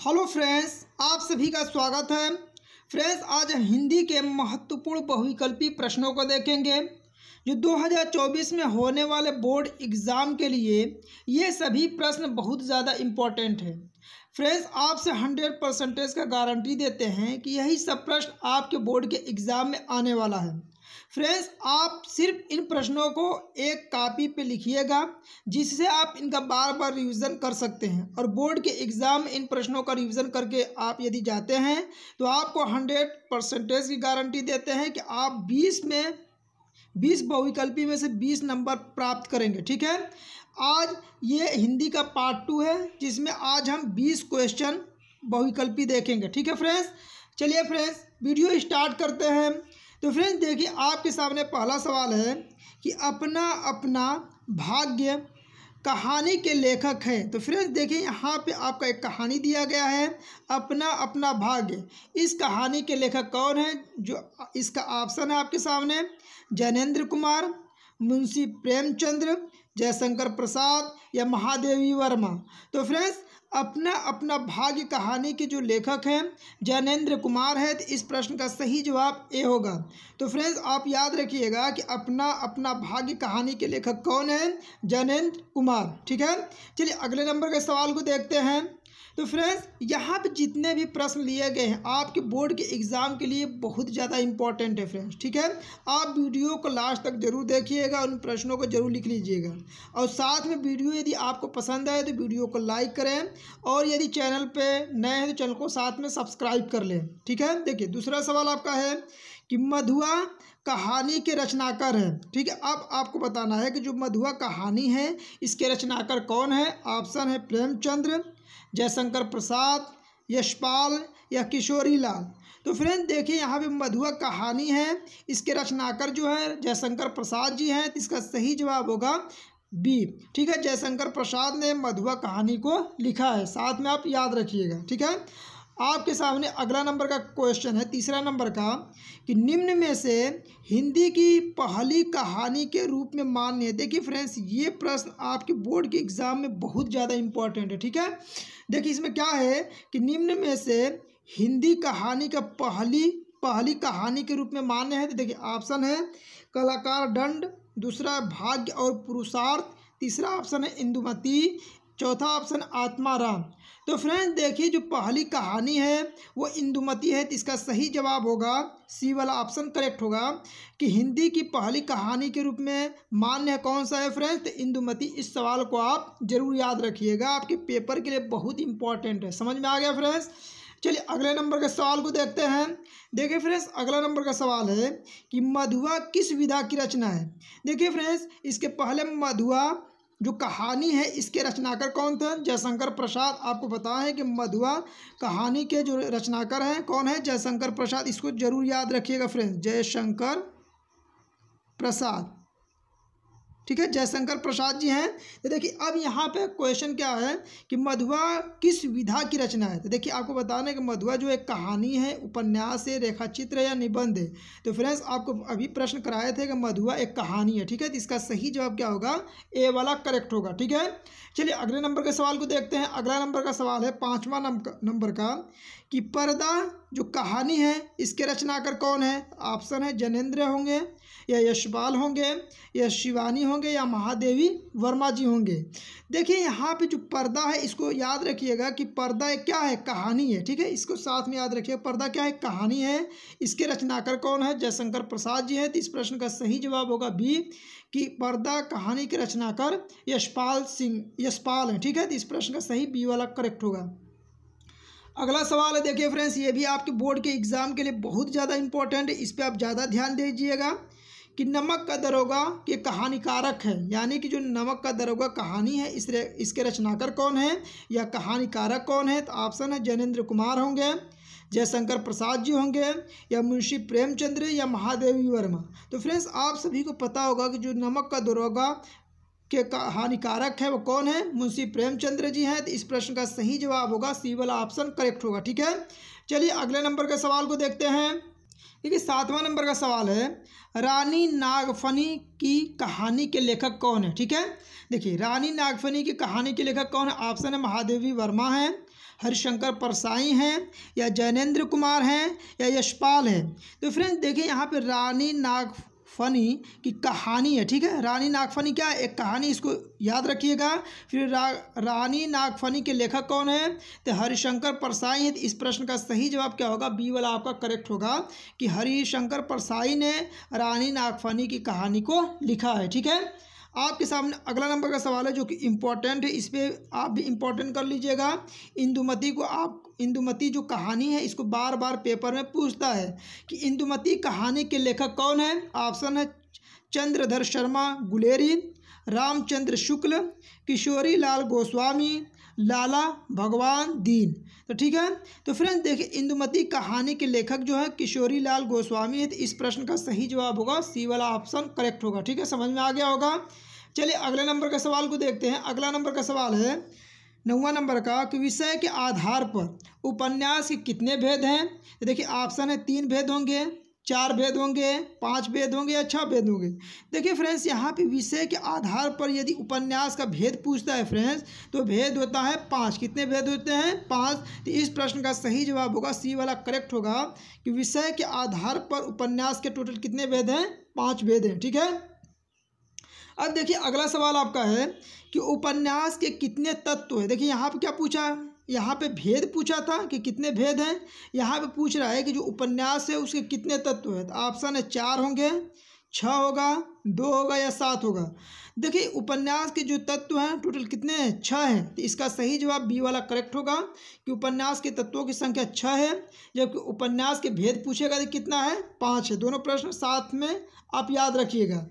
hello friends आप सभी का स्वागत है फ्रेंड्स आज हिंदी के महत्वपूर्ण बहुविकल्पी प्रश्नों को देखेंगे जो 2024 में होने वाले बोर्ड एग्ज़ाम के लिए ये सभी प्रश्न बहुत ज़्यादा इम्पोर्टेंट है फ्रेंड्स आपसे हंड्रेड परसेंटेज का गारंटी देते हैं कि यही सब प्रश्न आपके बोर्ड के एग्ज़ाम में आने वाला है फ्रेंड्स आप सिर्फ इन प्रश्नों को एक कापी पे लिखिएगा जिससे आप इनका बार बार रिवीजन कर सकते हैं और बोर्ड के एग्ज़ाम में इन प्रश्नों का रिवीजन करके आप यदि जाते हैं तो आपको हंड्रेड परसेंटेज की गारंटी देते हैं कि आप बीस में बीस बहुविकल्पी में से बीस नंबर प्राप्त करेंगे ठीक है आज ये हिंदी का पार्ट टू है जिसमें आज हम बीस क्वेश्चन बहुविकल्पी देखेंगे ठीक है फ्रेंड्स चलिए फ्रेंड्स वीडियो स्टार्ट करते हैं तो फ्रेंड्स देखिए आपके सामने पहला सवाल है कि अपना अपना भाग्य कहानी के लेखक हैं तो फ्रेंड्स देखिए यहाँ पे आपका एक कहानी दिया गया है अपना अपना भाग्य इस कहानी के लेखक कौन है जो इसका ऑप्शन है आपके सामने जैनेन्द्र कुमार मुंशी प्रेमचंद्र जयशंकर प्रसाद या महादेवी वर्मा तो फ्रेंड्स अपना अपना भाग्य कहानी के जो लेखक हैं जैनेन्द्र कुमार है तो इस प्रश्न का सही जवाब ए होगा तो फ्रेंड्स आप याद रखिएगा कि अपना अपना भाग्य कहानी के लेखक कौन हैं जैनेन्द्र कुमार ठीक है चलिए अगले नंबर के सवाल को देखते हैं तो फ्रेंड्स यहाँ पे जितने भी प्रश्न लिए गए हैं आपके बोर्ड के एग्ज़ाम के लिए बहुत ज़्यादा इंपॉर्टेंट है फ्रेंड्स ठीक है आप वीडियो को लास्ट तक जरूर देखिएगा उन प्रश्नों को जरूर लिख लीजिएगा और साथ में वीडियो यदि आपको पसंद आए तो वीडियो को लाइक करें और यदि चैनल पर नए हैं तो चैनल को साथ में सब्सक्राइब कर लें ठीक है देखिए दूसरा सवाल आपका है कि मधुआ कहानी के रचनाकार है ठीक है अब आपको बताना है कि जो मधुआ कहानी है इसके रचनाकार कौन है ऑप्शन है प्रेमचंद्र जयशंकर प्रसाद यशपाल या किशोरी लाल तो फ्रेंड देखिए यहाँ पे मधुआ कहानी है इसके रचनाकर जो है जयशंकर प्रसाद जी हैं तो इसका सही जवाब होगा बी ठीक है जयशंकर प्रसाद ने मधुआ कहानी को लिखा है साथ में आप याद रखिएगा ठीक है आपके सामने अगला नंबर का क्वेश्चन है तीसरा नंबर का कि निम्न में से हिंदी की पहली कहानी के रूप में मान्य है देखिए फ्रेंड्स ये प्रश्न आपके बोर्ड के एग्ज़ाम में बहुत ज़्यादा इम्पोर्टेंट है ठीक है देखिए इसमें क्या है कि निम्न में से हिंदी कहानी का पहली पहली कहानी के रूप में मान्य है तो देखिए ऑप्शन है कलाकार दंड दूसरा भाग्य और पुरुषार्थ तीसरा ऑप्शन है इंदुमती चौथा ऑप्शन आत्मा राम तो फ्रेंड्स देखिए जो पहली कहानी है वो इंदुमती है तो इसका सही जवाब होगा सी वाला ऑप्शन करेक्ट होगा कि हिंदी की पहली कहानी के रूप में मान्य कौन सा है फ्रेंड्स तो इंदुमती इस सवाल को आप जरूर याद रखिएगा आपके पेपर के लिए बहुत इंपॉर्टेंट है समझ में आ गया फ्रेंड्स चलिए अगले नंबर के सवाल को देखते हैं देखिए फ्रेंड्स अगला नंबर का सवाल है कि मधुआ किस विधा की रचना है देखिए फ्रेंड्स इसके पहले मधुआ जो कहानी है इसके रचनाकार कौन थे जयशंकर प्रसाद आपको बताया है कि मधुआ कहानी के जो रचनाकार हैं कौन है जयशंकर प्रसाद इसको जरूर याद रखिएगा फ्रेंड्स जयशंकर प्रसाद ठीक है जयशंकर प्रसाद जी हैं तो देखिए अब यहाँ पे क्वेश्चन क्या है कि मधुआ किस विधा की रचना है तो देखिए आपको बताना है कि मधुआ जो एक कहानी है उपन्यास है रेखा चित्र या निबंध है तो फ्रेंड्स आपको अभी प्रश्न कराए थे कि मधुआ एक कहानी है ठीक है तो इसका सही जवाब क्या होगा ए वाला करेक्ट होगा ठीक है चलिए अगले नंबर के सवाल को देखते हैं अगला नंबर का सवाल है पाँचवा नंबर का कि पर्दा जो कहानी है इसके रचनाकार कौन है ऑप्शन है जनेन्द्र होंगे या यशपाल होंगे या शिवानी होंगे या महादेवी वर्मा जी होंगे देखिए यहाँ पे जो पर्दा है इसको याद रखिएगा कि पर्दा क्या है कहानी है ठीक है इसको साथ में याद रखिएगा पर्दा क्या है कहानी है इसके रचनाकार कौन है जयशंकर प्रसाद जी हैं तो इस प्रश्न का सही जवाब होगा बी कि पर्दा कहानी के रचनाकार यशपाल सिंह यशपाल हैं ठीक है तो इस प्रश्न का सही बी वाला करेक्ट होगा अगला सवाल है देखिए फ्रेंड्स ये भी आपके बोर्ड के एग्ज़ाम के लिए बहुत ज़्यादा इंपॉर्टेंट है इस पर आप ज़्यादा ध्यान दीजिएगा कि नमक का दरोगा के कहानीकारक है यानी कि जो नमक का दरोगा कहानी है इस इसके रचनाकार कौन है या कहानीकारक कौन है तो ऑप्शन है जैनेन्द्र कुमार होंगे जयशंकर प्रसाद जी होंगे या मुंशी प्रेमचंद्र या महादेवी वर्मा तो फ्रेंड्स आप सभी को पता होगा कि जो नमक का दरोगा के हानिकारक है वो कौन है मुंशी प्रेमचंद्र जी हैं तो इस प्रश्न का सही जवाब होगा सी वाला ऑप्शन करेक्ट होगा ठीक है चलिए अगले नंबर के सवाल को देखते हैं देखिए सातवां नंबर का सवाल है रानी नागफनी की कहानी के लेखक कौन है ठीक है देखिए रानी नागफनी की कहानी के लेखक कौन है ऑप्शन है महादेवी वर्मा है हरिशंकर परसाई हैं या जैनेन्द्र कुमार हैं या यशपाल हैं तो फ्रेंड्स देखिए यहाँ पे रानी नाग नागफनी की कहानी है ठीक है रानी नागफनी क्या है एक कहानी इसको याद रखिएगा फिर रा, रानी नागफनी के लेखक कौन है तो हरिशंकर परसाई है इस प्रश्न का सही जवाब क्या होगा बी वाला आपका करेक्ट होगा कि हरिशंकर परसाई ने रानी नागफनी की कहानी को लिखा है ठीक है आपके सामने अगला नंबर का सवाल है जो कि इम्पोर्टेंट है इस पर आप भी इम्पोर्टेंट कर लीजिएगा इंदुमती को आप इंदुमती जो कहानी है इसको बार बार पेपर में पूछता है कि इंदुमती कहानी के लेखक कौन है ऑप्शन है चंद्रधर शर्मा गुलेरी रामचंद्र शुक्ल किशोरी लाल गोस्वामी लाला भगवान दीन तो ठीक है तो फ्रेंड्स देखिए इंदुमती कहानी के लेखक जो है किशोरी लाल गोस्वामी है तो इस प्रश्न का सही जवाब होगा सी वाला ऑप्शन करेक्ट होगा ठीक है समझ में आ गया होगा चलिए अगले नंबर के सवाल को देखते हैं अगला नंबर का सवाल है नौवा नंबर का कि विषय के आधार पर उपन्यास के कितने भेद हैं तो देखिए ऑप्शन है तीन भेद होंगे चार भेद होंगे पांच भेद होंगे या छह भेद होंगे देखिए फ्रेंड्स यहाँ पे विषय के आधार पर यदि उपन्यास का भेद पूछता है फ्रेंड्स तो भेद होता है पांच कितने भेद होते हैं पांच तो इस प्रश्न का सही जवाब होगा सी वाला करेक्ट होगा कि विषय के आधार पर उपन्यास के टोटल कितने भेद हैं पाँच भेद हैं ठीक है अब देखिए अगला सवाल आपका है कि उपन्यास के कितने तत्व है देखिए यहाँ पर क्या पूछा है यहाँ पे भेद पूछा था कि कितने भेद हैं यहाँ पे पूछ रहा है कि जो उपन्यास है उसके कितने तत्व हैं तो ऑप्शन है चार होंगे छः होगा दो होगा या सात होगा देखिए उपन्यास के जो तत्व हैं टोटल कितने हैं छः हैं तो इसका सही जवाब बी वाला करेक्ट होगा कि उपन्यास के तत्वों की संख्या छः है जबकि उपन्यास के भेद पूछेगा तो कितना है पाँच है दोनों प्रश्न साथ में आप याद रखिएगा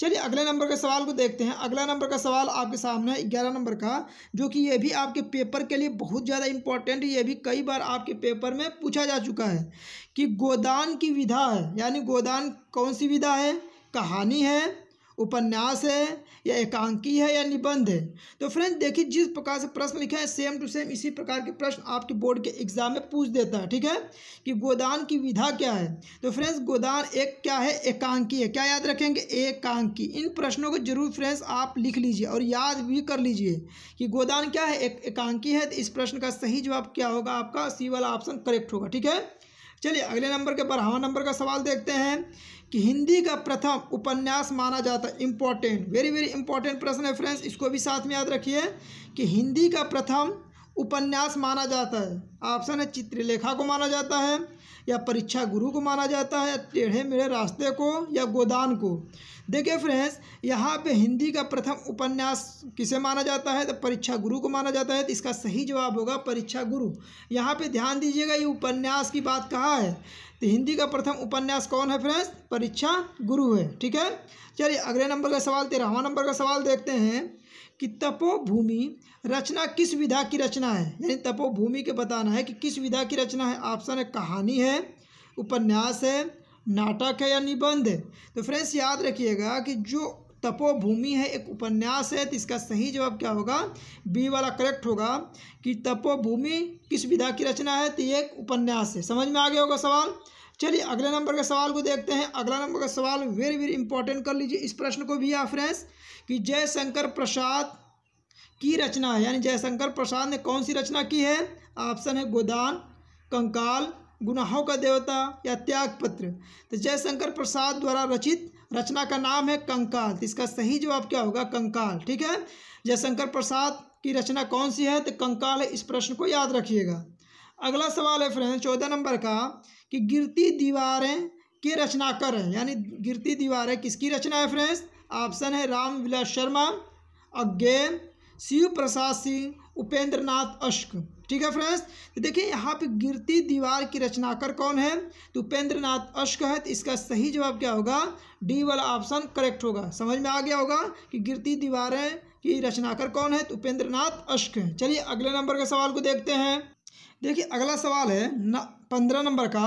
चलिए अगले नंबर के सवाल को देखते हैं अगला नंबर का सवाल आपके सामने है ग्यारह नंबर का जो कि ये भी आपके पेपर के लिए बहुत ज़्यादा इंपॉर्टेंट ये भी कई बार आपके पेपर में पूछा जा चुका है कि गोदान की विधा है यानी गोदान कौन सी विधा है कहानी है उपन्यास है या एकांकी है या निबंध है तो फ्रेंड्स देखिए जिस प्रकार से प्रश्न लिखे हैं सेम टू सेम इसी प्रकार के प्रश्न आपके बोर्ड के एग्जाम में पूछ देता है ठीक है कि गोदान की विधा क्या है तो फ्रेंड्स गोदान एक क्या है एकांकी है क्या याद रखेंगे एकांकी इन प्रश्नों को जरूर फ्रेंड्स आप लिख लीजिए और याद भी कर लीजिए कि गोदान क्या है एक एकांकी है तो इस प्रश्न का सही जवाब क्या होगा आपका सी वाला ऑप्शन करेक्ट होगा ठीक है चलिए अगले नंबर के बढ़ावा नंबर का सवाल देखते हैं कि हिंदी का प्रथम उपन्यास माना जाता है इम्पॉर्टेंट वेरी वेरी इंपॉर्टेंट प्रश्न है फ्रेंड्स इसको भी साथ में याद रखिए कि हिंदी का प्रथम उपन्यास माना जाता है ऑप्शन है चित्रलेखा को माना जाता है या परीक्षा गुरु को माना जाता है टेढ़े मेढ़े रास्ते को या गोदान को देखिए फ्रेंड्स यहाँ पे हिंदी का प्रथम उपन्यास किसे माना जाता है तो परीक्षा गुरु को माना जाता है तो इसका सही जवाब होगा परीक्षा गुरु यहाँ पे ध्यान दीजिएगा ये उपन्यास की बात कहाँ है तो हिंदी का प्रथम उपन्यास कौन है फ्रेंड्स परीक्षा गुरु है ठीक है चलिए अगले नंबर का सवाल तेरहवा नंबर का सवाल देखते हैं कि तपोभूमि रचना किस विधा की रचना है यानी तपोभूमि के बताना है कि किस विधा की रचना है ऑप्शन है कहानी है उपन्यास है नाटक है या निबंध है तो फ्रेंड्स याद रखिएगा कि जो तपोभूमि है एक उपन्यास है तो इसका सही जवाब क्या होगा बी वाला करेक्ट होगा कि तपोभूमि किस विधा की रचना है तो ये एक उपन्यास है समझ में आ गया होगा सवाल चलिए अगले नंबर के सवाल को देखते हैं अगला नंबर का सवाल वेरी वेरी इंपॉर्टेंट कर लीजिए इस प्रश्न को भी आप फ्रेंड्स कि जयशंकर प्रसाद की रचना यानी जयशंकर प्रसाद ने कौन सी रचना की है ऑप्शन है गोदान कंकाल गुनाहों का देवता या त्यागपत्र तो जयशंकर प्रसाद द्वारा रचित रचना का नाम है कंकाल तो इसका सही जवाब क्या होगा कंकाल ठीक है जयशंकर प्रसाद की रचना कौन सी है तो कंकाल है इस प्रश्न को याद रखिएगा अगला सवाल है फ्रेंड चौदह नंबर का कि गिरती दीवारें की रचनाकार हैं यानी गिरती दीवारें किसकी रचना है फ्रेंड्स ऑप्शन है राम विलास शर्मा अज्ञेय शिव प्रसाद सिंह उपेंद्र नाथ अश्क ठीक है फ्रेंड्स तो देखिए यहाँ पे गिरती दीवार की रचनाकार कौन है तो उपेंद्र नाथ अश्क है तो इसका सही जवाब क्या होगा डी वाला ऑप्शन करेक्ट होगा समझ में आ गया होगा कि गिरती दीवारें की रचनाकार कौन है तो उपेंद्र नाथ अश्क है चलिए अगले नंबर के सवाल को देखते हैं देखिए अगला सवाल है न पंद्रह नंबर का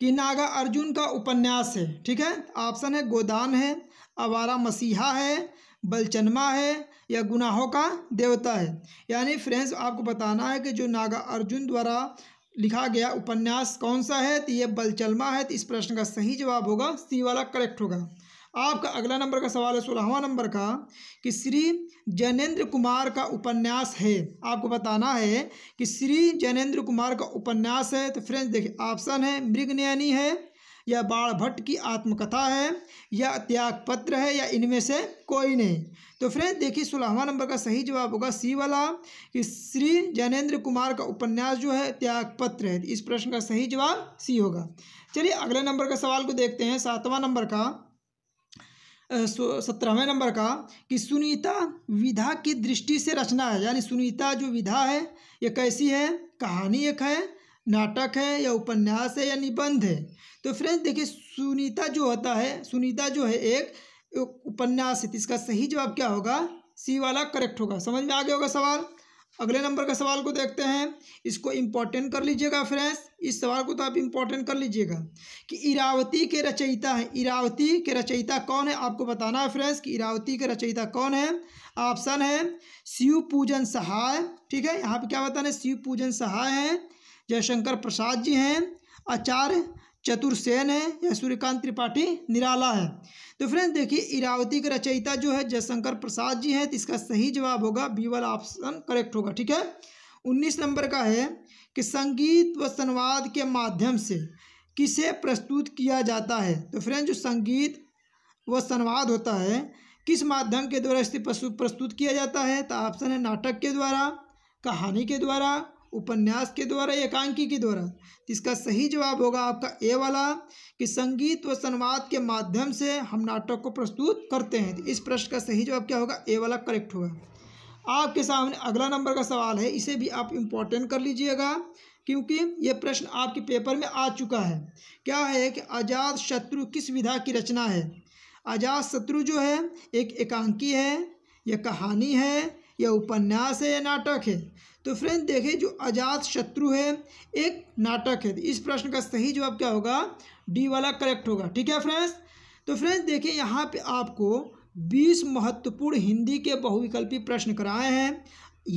कि नागा अर्जुन का उपन्यास है ठीक है ऑप्शन है गोदान है आवारा मसीहा है बलचनमा है या गुनाहों का देवता है यानी फ्रेंड्स आपको बताना है कि जो नागा अर्जुन द्वारा लिखा गया उपन्यास कौन सा है तो ये बलचलमा है तो इस प्रश्न का सही जवाब होगा सी वाला करेक्ट होगा आपका अगला नंबर का सवाल है सोलहवा नंबर का कि श्री जैनेन्द्र कुमार का उपन्यास है आपको बताना है कि श्री जैनेन्द्र कुमार का उपन्यास है तो फ्रेंड्स देखिए ऑप्शन है मृगनयनी है या बाढ़ भट्ट की आत्मकथा है या त्याग पत्र है या इनमें से कोई नहीं तो फ्रेंड्स देखिए सोलहवा नंबर का सही जवाब होगा सी वाला कि श्री जैनेन्द्र कुमार का उपन्यास जो है त्याग पत्र है इस प्रश्न का सही जवाब सी होगा चलिए अगले नंबर का सवाल को देखते हैं सातवां नंबर का सत्रहवें नंबर का कि सुनीता विधा की दृष्टि से रचना है यानी सुनीता जो विधा है ये कैसी है कहानी एक है नाटक है या उपन्यास है या निबंध है तो फ्रेंड्स देखिए सुनीता जो होता है सुनीता जो है एक उपन्यास है तो इसका सही जवाब क्या होगा सी वाला करेक्ट होगा समझ में आ गया होगा सवाल अगले नंबर का सवाल को देखते हैं इसको इम्पोर्टेंट कर लीजिएगा फ्रेंड्स इस सवाल को तो आप इम्पोर्टेंट कर लीजिएगा कि इरावती के रचयिता है इरावती के रचयिता कौन है आपको बताना है फ्रेंड्स कि इरावती के रचयिता कौन है ऑप्शन है शिव पूजन सहाय ठीक है यहाँ पे क्या बताना है शिव पूजन सहाय हैं जयशंकर प्रसाद जी हैं आचार्य चतुर सेन है या सूर्यकांत त्रिपाठी निराला है तो फ्रेंड्स देखिए इरावती के रचयिता जो है जयशंकर प्रसाद जी हैं तो इसका सही जवाब होगा बी वाला ऑप्शन करेक्ट होगा ठीक है उन्नीस नंबर का है कि संगीत व संवाद के माध्यम से किसे प्रस्तुत किया जाता है तो फ्रेंड जो संगीत व संवाद होता है किस माध्यम के द्वारा इसे प्रस्तुत किया जाता है तो ऑप्शन है नाटक के द्वारा कहानी के द्वारा उपन्यास के द्वारा एकांकी के द्वारा इसका सही जवाब होगा आपका ए वाला कि संगीत व संवाद के माध्यम से हम नाटक को प्रस्तुत करते हैं इस प्रश्न का सही जवाब क्या होगा ए वाला करेक्ट होगा आपके सामने अगला नंबर का सवाल है इसे भी आप इम्पोर्टेंट कर लीजिएगा क्योंकि ये प्रश्न आपके पेपर में आ चुका है क्या है कि आजाद शत्रु किस विधा की रचना है आजाद शत्रु जो है एक एकांकी है यह कहानी है यह उपन्यास है या नाटक है तो फ्रेंड देखें जो अजात शत्रु है एक नाटक है इस प्रश्न का सही जवाब क्या होगा डी वाला करेक्ट होगा ठीक है फ्रेंड्स तो फ्रेंड्स देखें यहाँ पे आपको बीस महत्वपूर्ण हिंदी के बहुविकल्पी प्रश्न कराए हैं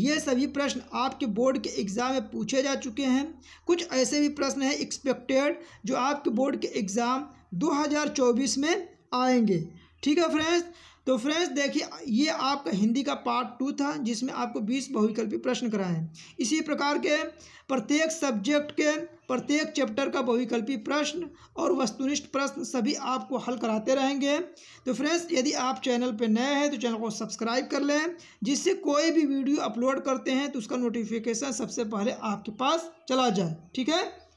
ये सभी प्रश्न आपके बोर्ड के एग्ज़ाम में पूछे जा चुके हैं कुछ ऐसे भी प्रश्न हैं एक्सपेक्टेड जो आपके बोर्ड के एग्ज़ाम 2024 में आएंगे ठीक है फ्रेंड्स तो फ्रेंड्स देखिए ये आपका हिंदी का पार्ट टू था जिसमें आपको बीस बहुविकल्पी प्रश्न कराए हैं इसी प्रकार के प्रत्येक सब्जेक्ट के प्रत्येक चैप्टर का बहुविकल्पी प्रश्न और वस्तुनिष्ठ प्रश्न सभी आपको हल कराते रहेंगे तो फ्रेंड्स यदि आप चैनल पर नए हैं तो चैनल को सब्सक्राइब कर लें जिससे कोई भी वीडियो अपलोड करते हैं तो उसका नोटिफिकेशन सबसे पहले आपके पास चला जाए ठीक है